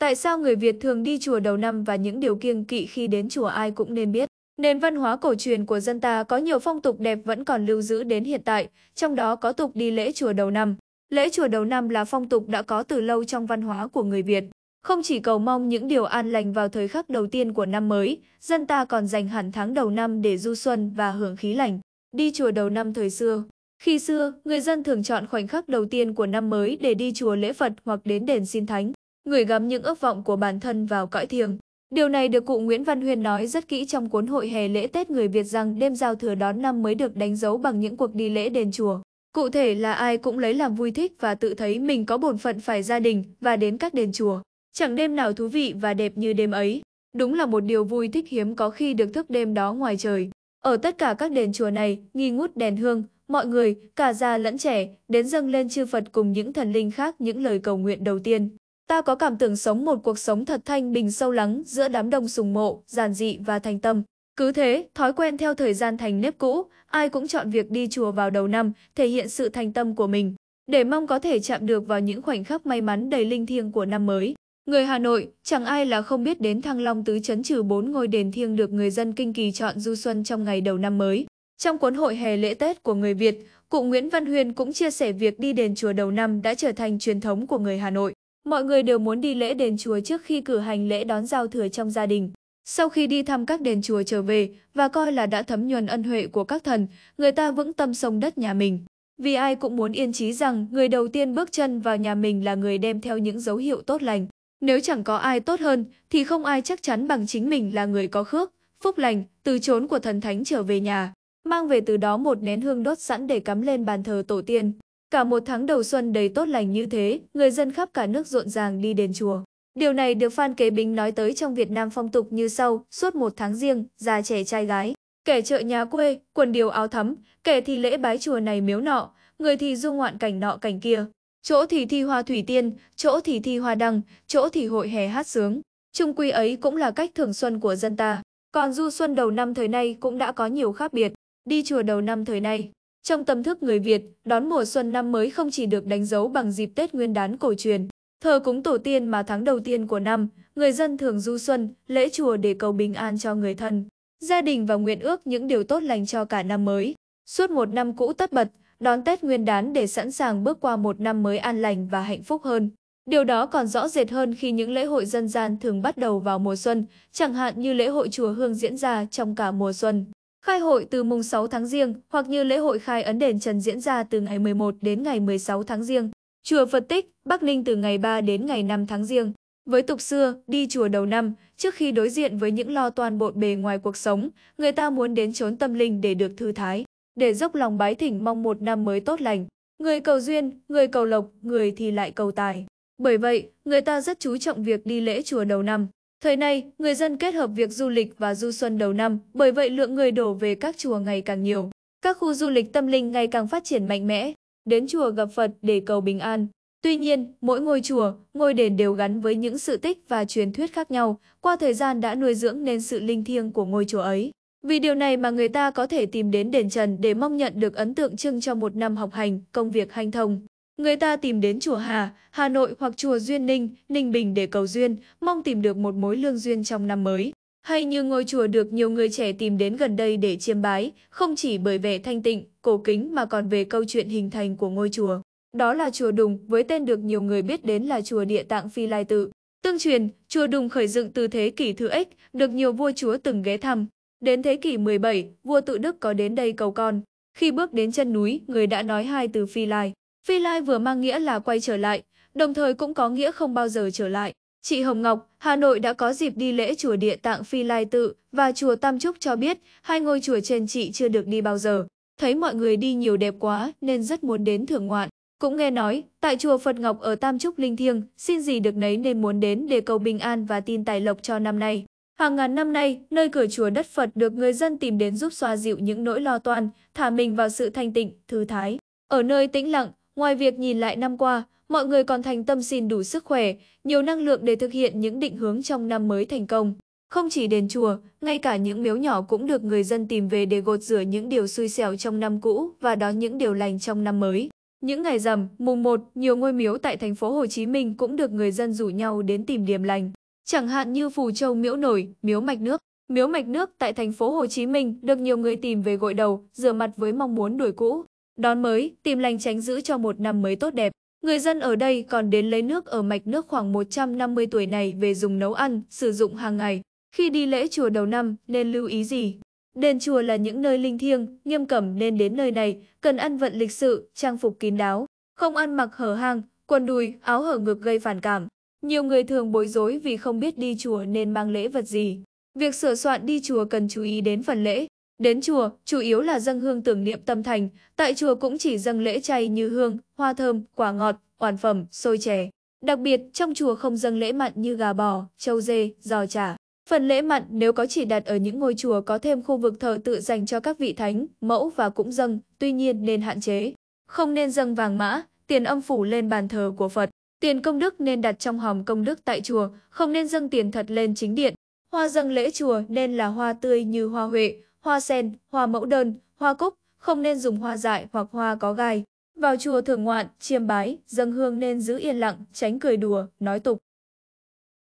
Tại sao người Việt thường đi chùa đầu năm và những điều kiêng kỵ khi đến chùa ai cũng nên biết. Nền văn hóa cổ truyền của dân ta có nhiều phong tục đẹp vẫn còn lưu giữ đến hiện tại, trong đó có tục đi lễ chùa đầu năm. Lễ chùa đầu năm là phong tục đã có từ lâu trong văn hóa của người Việt. Không chỉ cầu mong những điều an lành vào thời khắc đầu tiên của năm mới, dân ta còn dành hẳn tháng đầu năm để du xuân và hưởng khí lành. Đi chùa đầu năm thời xưa Khi xưa, người dân thường chọn khoảnh khắc đầu tiên của năm mới để đi chùa lễ Phật hoặc đến đền xin thánh người gắm những ước vọng của bản thân vào cõi thiêng. Điều này được cụ Nguyễn Văn Huyên nói rất kỹ trong cuốn hội hè lễ Tết người Việt rằng đêm giao thừa đón năm mới được đánh dấu bằng những cuộc đi lễ đền chùa. Cụ thể là ai cũng lấy làm vui thích và tự thấy mình có bổn phận phải gia đình và đến các đền chùa. Chẳng đêm nào thú vị và đẹp như đêm ấy. Đúng là một điều vui thích hiếm có khi được thức đêm đó ngoài trời. Ở tất cả các đền chùa này, nghi ngút đèn hương, mọi người, cả già lẫn trẻ, đến dâng lên chư Phật cùng những thần linh khác những lời cầu nguyện đầu tiên. Ta có cảm tưởng sống một cuộc sống thật thanh bình sâu lắng giữa đám đông sùng mộ, giản dị và thành tâm. Cứ thế, thói quen theo thời gian thành nếp cũ, ai cũng chọn việc đi chùa vào đầu năm, thể hiện sự thành tâm của mình, để mong có thể chạm được vào những khoảnh khắc may mắn đầy linh thiêng của năm mới. Người Hà Nội, chẳng ai là không biết đến Thăng Long tứ chấn trừ bốn ngôi đền thiêng được người dân kinh kỳ chọn du xuân trong ngày đầu năm mới. Trong cuốn hội hè lễ Tết của người Việt, cụ Nguyễn Văn Huyền cũng chia sẻ việc đi đền chùa đầu năm đã trở thành truyền thống của người Hà Nội. Mọi người đều muốn đi lễ đền chùa trước khi cử hành lễ đón giao thừa trong gia đình. Sau khi đi thăm các đền chùa trở về và coi là đã thấm nhuần ân huệ của các thần, người ta vững tâm sông đất nhà mình. Vì ai cũng muốn yên trí rằng người đầu tiên bước chân vào nhà mình là người đem theo những dấu hiệu tốt lành. Nếu chẳng có ai tốt hơn thì không ai chắc chắn bằng chính mình là người có khước, phúc lành, từ chốn của thần thánh trở về nhà, mang về từ đó một nén hương đốt sẵn để cắm lên bàn thờ tổ tiên. Cả một tháng đầu xuân đầy tốt lành như thế, người dân khắp cả nước rộn ràng đi đền chùa. Điều này được Phan Kế Bính nói tới trong Việt Nam phong tục như sau, suốt một tháng riêng, già trẻ trai gái. Kẻ chợ nhà quê, quần điều áo thấm, kẻ thì lễ bái chùa này miếu nọ, người thì du ngoạn cảnh nọ cảnh kia. Chỗ thì thi hoa thủy tiên, chỗ thì thi hoa đăng, chỗ thì hội hè hát sướng. Trung quy ấy cũng là cách thưởng xuân của dân ta. Còn du xuân đầu năm thời nay cũng đã có nhiều khác biệt. Đi chùa đầu năm thời nay, trong tâm thức người Việt, đón mùa xuân năm mới không chỉ được đánh dấu bằng dịp Tết Nguyên đán cổ truyền, thờ cúng tổ tiên mà tháng đầu tiên của năm, người dân thường du xuân, lễ chùa để cầu bình an cho người thân, gia đình và nguyện ước những điều tốt lành cho cả năm mới. Suốt một năm cũ tất bật, đón Tết Nguyên đán để sẵn sàng bước qua một năm mới an lành và hạnh phúc hơn. Điều đó còn rõ rệt hơn khi những lễ hội dân gian thường bắt đầu vào mùa xuân, chẳng hạn như lễ hội chùa Hương diễn ra trong cả mùa xuân. Khai hội từ mùng 6 tháng Giêng hoặc như lễ hội khai ấn đền Trần diễn ra từ ngày 11 đến ngày 16 tháng Giêng. Chùa Phật Tích, Bắc Ninh từ ngày 3 đến ngày 5 tháng Giêng. Với tục xưa, đi chùa đầu năm, trước khi đối diện với những lo toàn bộn bề ngoài cuộc sống, người ta muốn đến chốn tâm linh để được thư thái, để dốc lòng bái thỉnh mong một năm mới tốt lành. Người cầu duyên, người cầu lộc, người thì lại cầu tài. Bởi vậy, người ta rất chú trọng việc đi lễ chùa đầu năm. Thời nay, người dân kết hợp việc du lịch và du xuân đầu năm, bởi vậy lượng người đổ về các chùa ngày càng nhiều. Các khu du lịch tâm linh ngày càng phát triển mạnh mẽ, đến chùa gặp Phật để cầu bình an. Tuy nhiên, mỗi ngôi chùa, ngôi đền đều gắn với những sự tích và truyền thuyết khác nhau, qua thời gian đã nuôi dưỡng nên sự linh thiêng của ngôi chùa ấy. Vì điều này mà người ta có thể tìm đến đền Trần để mong nhận được ấn tượng trưng cho một năm học hành, công việc hanh thông. Người ta tìm đến chùa Hà, Hà Nội hoặc chùa Duyên Ninh, Ninh Bình để cầu duyên, mong tìm được một mối lương duyên trong năm mới. Hay như ngôi chùa được nhiều người trẻ tìm đến gần đây để chiêm bái, không chỉ bởi vẻ thanh tịnh, cổ kính mà còn về câu chuyện hình thành của ngôi chùa. Đó là chùa Đùng, với tên được nhiều người biết đến là chùa Địa Tạng Phi Lai Tự. Tương truyền, chùa Đùng khởi dựng từ thế kỷ thứ X, được nhiều vua chúa từng ghé thăm. Đến thế kỷ 17, vua tự Đức có đến đây cầu con. Khi bước đến chân núi, người đã nói hai từ Phi Lai. Phi Lai vừa mang nghĩa là quay trở lại, đồng thời cũng có nghĩa không bao giờ trở lại. Chị Hồng Ngọc, Hà Nội đã có dịp đi lễ chùa địa tạng Phi Lai Tự và chùa Tam Trúc cho biết hai ngôi chùa trên chị chưa được đi bao giờ. Thấy mọi người đi nhiều đẹp quá nên rất muốn đến thưởng ngoạn. Cũng nghe nói, tại chùa Phật Ngọc ở Tam Trúc Linh Thiêng, xin gì được nấy nên muốn đến để cầu bình an và tin tài lộc cho năm nay. Hàng ngàn năm nay, nơi cửa chùa đất Phật được người dân tìm đến giúp xoa dịu những nỗi lo toan, thả mình vào sự thanh tịnh, thư thái. Ở nơi tĩnh lặng, Ngoài việc nhìn lại năm qua, mọi người còn thành tâm xin đủ sức khỏe, nhiều năng lượng để thực hiện những định hướng trong năm mới thành công. Không chỉ đền chùa, ngay cả những miếu nhỏ cũng được người dân tìm về để gột rửa những điều xui xẻo trong năm cũ và đón những điều lành trong năm mới. Những ngày rằm, mùng 1, nhiều ngôi miếu tại thành phố Hồ Chí Minh cũng được người dân rủ nhau đến tìm điểm lành. Chẳng hạn như Phù Châu Miễu Nổi, Miếu Mạch Nước. Miếu Mạch Nước tại thành phố Hồ Chí Minh được nhiều người tìm về gội đầu, rửa mặt với mong muốn đuổi cũ. Đón mới, tìm lành tránh giữ cho một năm mới tốt đẹp. Người dân ở đây còn đến lấy nước ở mạch nước khoảng 150 tuổi này về dùng nấu ăn, sử dụng hàng ngày. Khi đi lễ chùa đầu năm nên lưu ý gì? Đền chùa là những nơi linh thiêng, nghiêm cẩm nên đến nơi này cần ăn vận lịch sự, trang phục kín đáo, không ăn mặc hở hang, quần đùi, áo hở ngực gây phản cảm. Nhiều người thường bối rối vì không biết đi chùa nên mang lễ vật gì. Việc sửa soạn đi chùa cần chú ý đến phần lễ, Đến chùa, chủ yếu là dâng hương tưởng niệm tâm thành, tại chùa cũng chỉ dâng lễ chay như hương, hoa thơm, quả ngọt, oản phẩm, xôi chè. Đặc biệt, trong chùa không dâng lễ mặn như gà bò, trâu dê, giò chả. Phần lễ mặn nếu có chỉ đặt ở những ngôi chùa có thêm khu vực thờ tự dành cho các vị thánh, mẫu và cũng dâng, tuy nhiên nên hạn chế. Không nên dâng vàng mã, tiền âm phủ lên bàn thờ của Phật. Tiền công đức nên đặt trong hòm công đức tại chùa, không nên dâng tiền thật lên chính điện. Hoa dâng lễ chùa nên là hoa tươi như hoa huệ, hoa sen, hoa mẫu đơn, hoa cúc, không nên dùng hoa dại hoặc hoa có gai. Vào chùa thường ngoạn, chiêm bái, dâng hương nên giữ yên lặng, tránh cười đùa, nói tục.